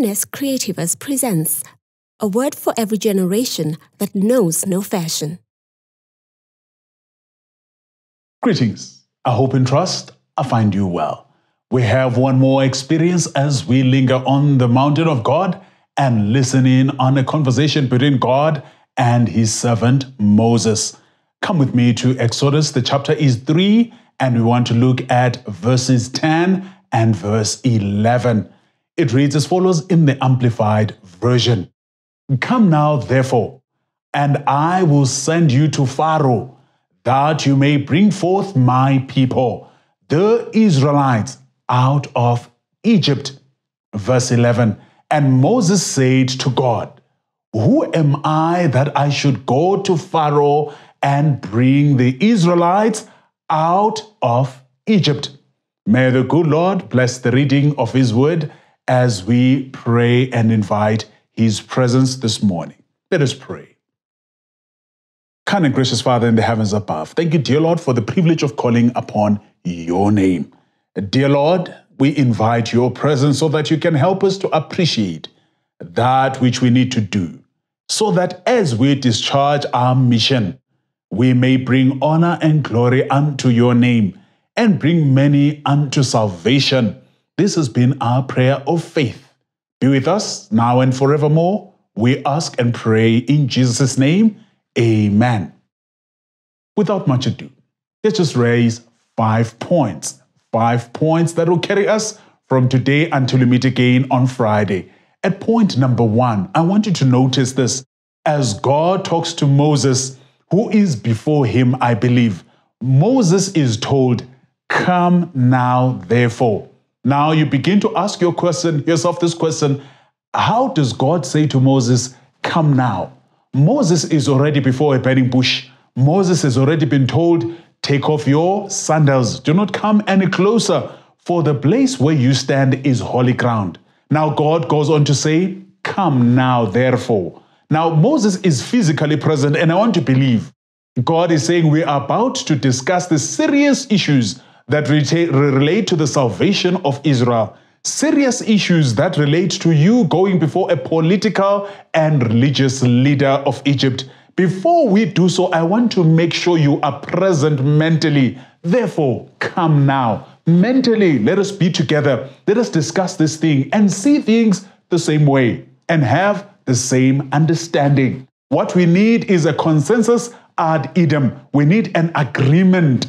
Happiness Creativus presents a word for every generation that knows no fashion. Greetings. I hope and trust I find you well. We have one more experience as we linger on the mountain of God and listen in on a conversation between God and his servant Moses. Come with me to Exodus. The chapter is 3, and we want to look at verses 10 and verse 11. It reads as follows in the Amplified Version Come now, therefore, and I will send you to Pharaoh, that you may bring forth my people, the Israelites, out of Egypt. Verse 11 And Moses said to God, Who am I that I should go to Pharaoh and bring the Israelites out of Egypt? May the good Lord bless the reading of his word as we pray and invite His presence this morning. Let us pray. Kind and gracious Father in the heavens above, thank you, dear Lord, for the privilege of calling upon your name. Dear Lord, we invite your presence so that you can help us to appreciate that which we need to do, so that as we discharge our mission, we may bring honor and glory unto your name and bring many unto salvation this has been our prayer of faith. Be with us now and forevermore. We ask and pray in Jesus' name. Amen. Without much ado, let's just raise five points. Five points that will carry us from today until we meet again on Friday. At point number one, I want you to notice this. As God talks to Moses, who is before him, I believe, Moses is told, Come now, therefore. Now you begin to ask your question, yourself this question How does God say to Moses, Come now? Moses is already before a burning bush. Moses has already been told, Take off your sandals. Do not come any closer, for the place where you stand is holy ground. Now God goes on to say, Come now, therefore. Now Moses is physically present, and I want to believe God is saying we are about to discuss the serious issues that relate to the salvation of Israel, serious issues that relate to you going before a political and religious leader of Egypt. Before we do so, I want to make sure you are present mentally. Therefore, come now. Mentally, let us be together. Let us discuss this thing and see things the same way and have the same understanding. What we need is a consensus ad idem. We need an agreement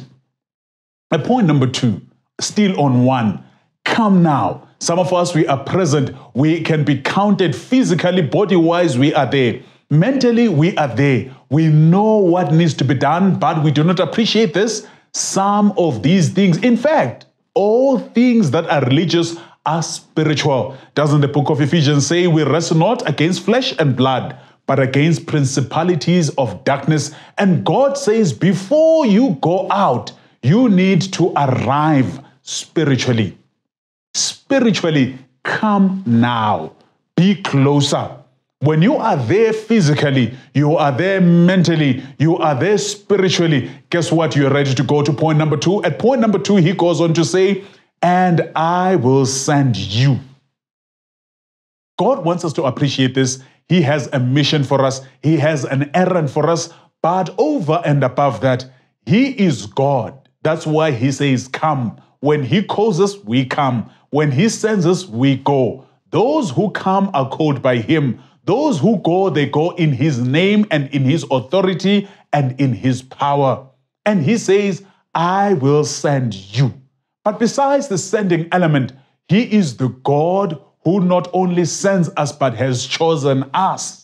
and point number two, still on one, come now. Some of us, we are present. We can be counted physically, body wise, we are there. Mentally, we are there. We know what needs to be done, but we do not appreciate this. Some of these things, in fact, all things that are religious are spiritual. Doesn't the book of Ephesians say we wrestle not against flesh and blood, but against principalities of darkness? And God says, before you go out, you need to arrive spiritually. Spiritually, come now. Be closer. When you are there physically, you are there mentally, you are there spiritually, guess what? You're ready to go to point number two. At point number two, he goes on to say, And I will send you. God wants us to appreciate this. He has a mission for us, He has an errand for us. But over and above that, He is God. That's why he says, Come. When he calls us, we come. When he sends us, we go. Those who come are called by him. Those who go, they go in his name and in his authority and in his power. And he says, I will send you. But besides the sending element, he is the God who not only sends us but has chosen us.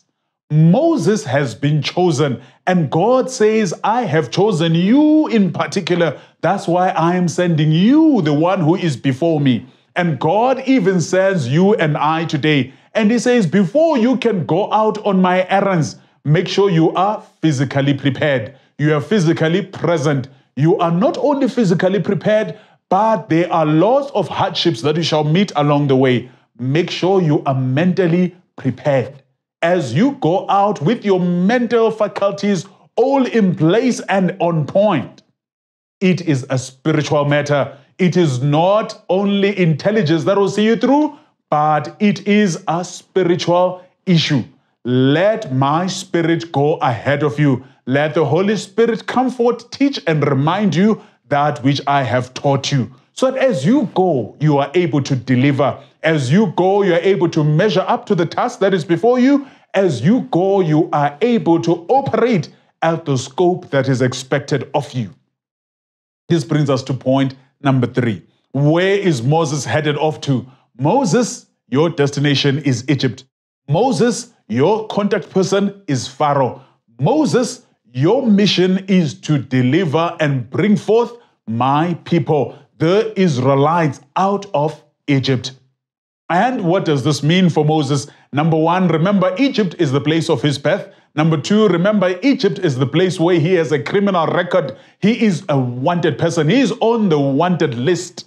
Moses has been chosen, and God says, I have chosen you in particular. That's why I am sending you, the one who is before me. And God even sends you and I today. And He says, Before you can go out on my errands, make sure you are physically prepared. You are physically present. You are not only physically prepared, but there are lots of hardships that you shall meet along the way. Make sure you are mentally prepared as you go out with your mental faculties all in place and on point. It is a spiritual matter. It is not only intelligence that will see you through, but it is a spiritual issue. Let my spirit go ahead of you. Let the Holy Spirit comfort, teach, and remind you that which I have taught you. So that as you go, you are able to deliver. As you go, you are able to measure up to the task that is before you. As you go, you are able to operate at the scope that is expected of you. This brings us to point number three. Where is Moses headed off to? Moses, your destination is Egypt. Moses, your contact person is Pharaoh. Moses, your mission is to deliver and bring forth my people the Israelites out of Egypt. And what does this mean for Moses? Number one, remember Egypt is the place of his birth. Number two, remember Egypt is the place where he has a criminal record. He is a wanted person, he is on the wanted list.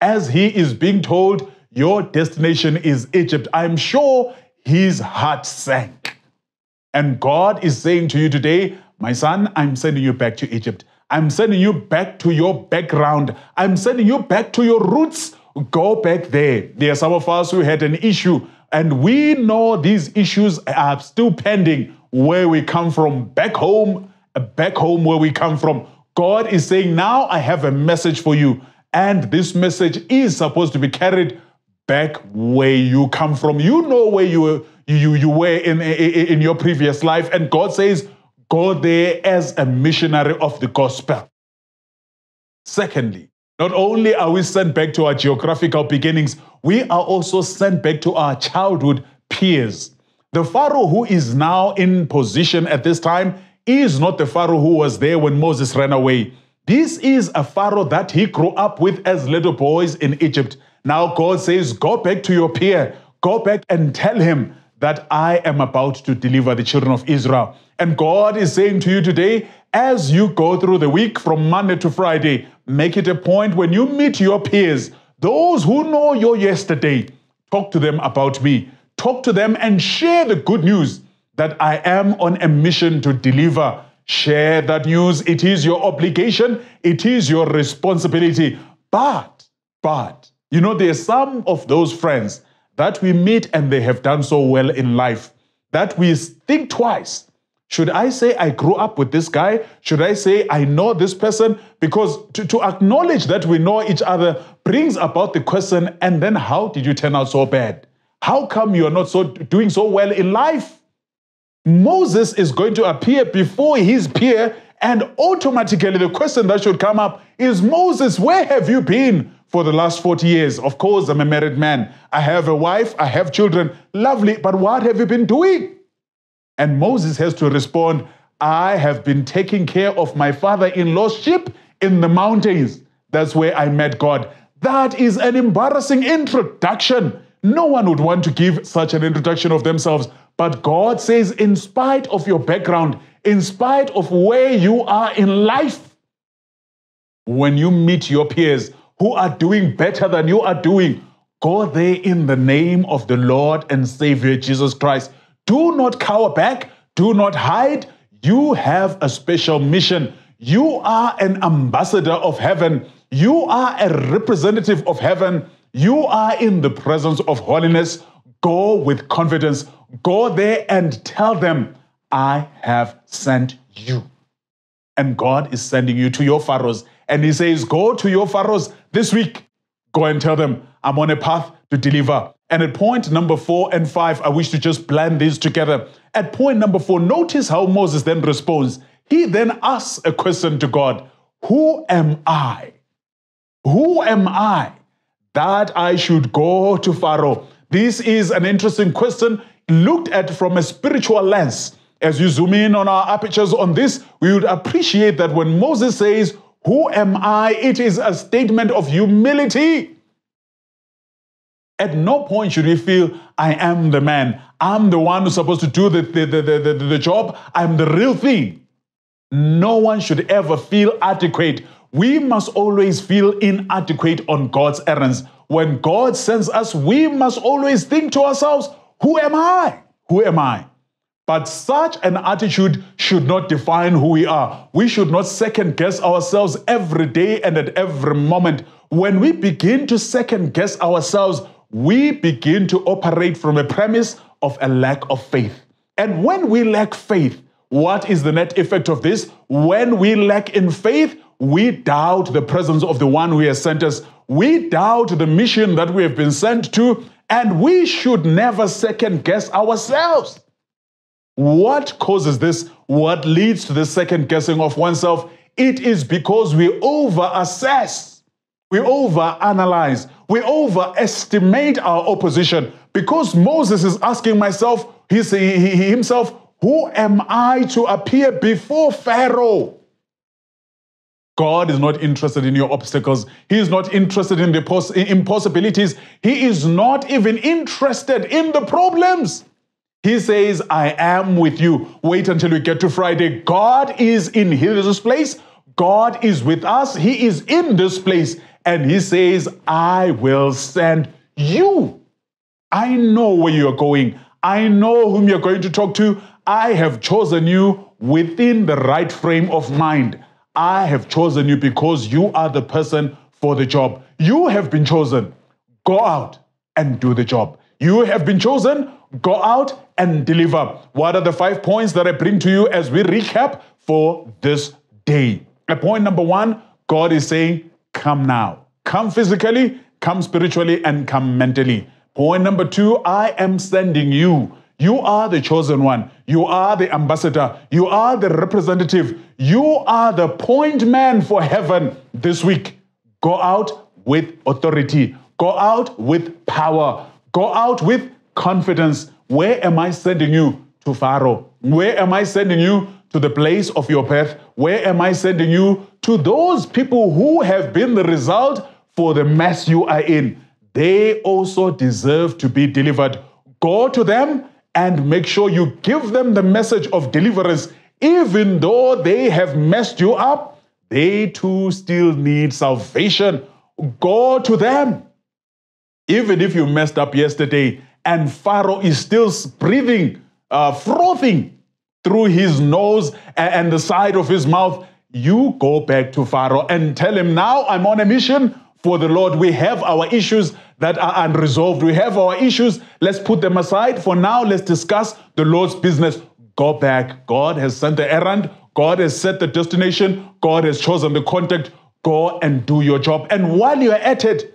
As he is being told, Your destination is Egypt. I'm sure his heart sank. And God is saying to you today, My son, I'm sending you back to Egypt. I'm sending you back to your background. I'm sending you back to your roots. Go back there. There are some of us who had an issue, and we know these issues are still pending where we come from, back home, back home where we come from. God is saying, Now I have a message for you. And this message is supposed to be carried back where you come from. You know where you were, you, you were in, in, in your previous life. And God says, go there as a missionary of the gospel. Secondly, not only are we sent back to our geographical beginnings, we are also sent back to our childhood peers. The Pharaoh who is now in position at this time is not the Pharaoh who was there when Moses ran away. This is a Pharaoh that he grew up with as little boys in Egypt. Now God says, Go back to your peer, go back and tell him that I am about to deliver the children of Israel. And God is saying to you today, as you go through the week from Monday to Friday, make it a point when you meet your peers, those who know your yesterday, talk to them about me. Talk to them and share the good news that I am on a mission to deliver. Share that news. It is your obligation, it is your responsibility. But, but, you know, there's some of those friends that we meet and they have done so well in life that we think twice. Should I say I grew up with this guy? Should I say I know this person? Because to, to acknowledge that we know each other brings about the question and then how did you turn out so bad? How come you are not so doing so well in life? Moses is going to appear before his peer and automatically the question that should come up is Moses, where have you been? for the last 40 years. Of course, I'm a married man. I have a wife, I have children. Lovely, but what have you been doing? And Moses has to respond, I have been taking care of my father in law's sheep in the mountains. That's where I met God. That is an embarrassing introduction. No one would want to give such an introduction of themselves. But God says, in spite of your background, in spite of where you are in life, when you meet your peers who are doing better than you are doing, go there in the name of the Lord and Savior Jesus Christ. Do not cower back, do not hide. You have a special mission. You are an ambassador of heaven. You are a representative of heaven. You are in the presence of holiness. Go with confidence. Go there and tell them, I have sent you. And God is sending you to your pharaohs. And He says, Go to your pharaohs this week, go and tell them I'm on a path to deliver. And at point number four and five, I wish to just blend these together. At point number four, notice how Moses then responds. He then asks a question to God Who am I? Who am I that I should go to Pharaoh? This is an interesting question looked at from a spiritual lens. As you zoom in on our apertures on this, we would appreciate that when Moses says, who am I? It is a statement of humility. At no point should we feel, I am the man. I'm the one who's supposed to do the, the, the, the, the, job. I'm the real thing. No one should ever feel adequate. We must always feel inadequate on God's errands. When God sends us, we must always think to ourselves, Who am I? Who am I? But such an attitude should not define who we are. We should not second guess ourselves every day and at every moment. When we begin to second guess ourselves, we begin to operate from a premise of a lack of faith. And when we lack faith, what is the net effect of this? When we lack in faith, we doubt the presence of the one who has sent us. We doubt the mission that we have been sent to, and we should never second guess ourselves. What causes this? What leads to the second guessing of oneself? It is because we over assess, we over analyze, we overestimate our opposition. Because Moses is asking myself, he's, he, he himself, who am I to appear before Pharaoh? God is not interested in your obstacles. He is not interested in the impossibilities. He is not even interested in the problems. He says, I am with you. Wait until we get to Friday. God is in his place. God is with us. He is in this place. And he says, I will send you. I know where you're going. I know whom you're going to talk to. I have chosen you within the right frame of mind. I have chosen you because you are the person for the job. You have been chosen. Go out and do the job. You have been chosen. Go out and deliver. What are the five points that I bring to you as we recap for this day? At point number one, God is saying, Come now. Come physically, come spiritually, and come mentally. Point number two, I am sending you. You are the chosen one. You are the ambassador. You are the representative. You are the point man for heaven this week. Go out with authority. Go out with power. Go out with confidence. Where am I sending you? To Pharaoh. Where am I sending you? To the place of your birth. Where am I sending you? To those people who have been the result for the mess you are in. They also deserve to be delivered. Go to them and make sure you give them the message of deliverance. Even though they have messed you up, they too still need salvation. Go to them even if you messed up yesterday and Pharaoh is still breathing, uh, frothing through his nose and the side of his mouth, you go back to Pharaoh and tell him, Now I'm on a mission for the Lord. We have our issues that are unresolved. We have our issues. Let's put them aside. For now, let's discuss the Lord's business. Go back. God has sent the errand. God has set the destination. God has chosen the contact. Go and do your job. And while you're at it,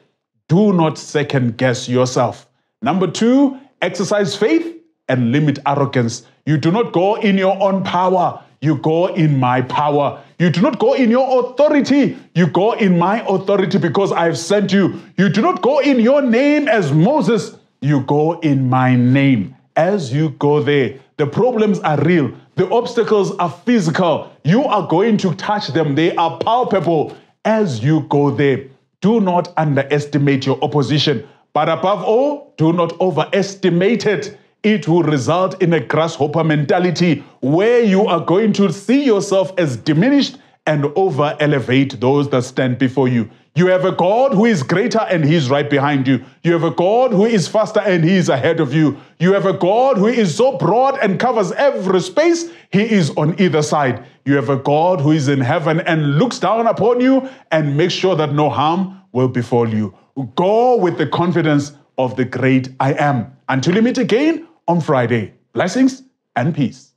do not second guess yourself. Number two, exercise faith and limit arrogance. You do not go in your own power, you go in my power. You do not go in your authority, you go in my authority because I have sent you. You do not go in your name as Moses, you go in my name. As you go there, the problems are real, the obstacles are physical. You are going to touch them, they are palpable as you go there. Do not underestimate your opposition, but above all, do not overestimate it. It will result in a grasshopper mentality where you are going to see yourself as diminished and over elevate those that stand before you. You have a God who is greater and he's right behind you. You have a God who is faster and he is ahead of you. You have a God who is so broad and covers every space, he is on either side. You have a God who is in heaven and looks down upon you and makes sure that no harm will befall you. Go with the confidence of the great I am. Until we meet again on Friday, blessings and peace.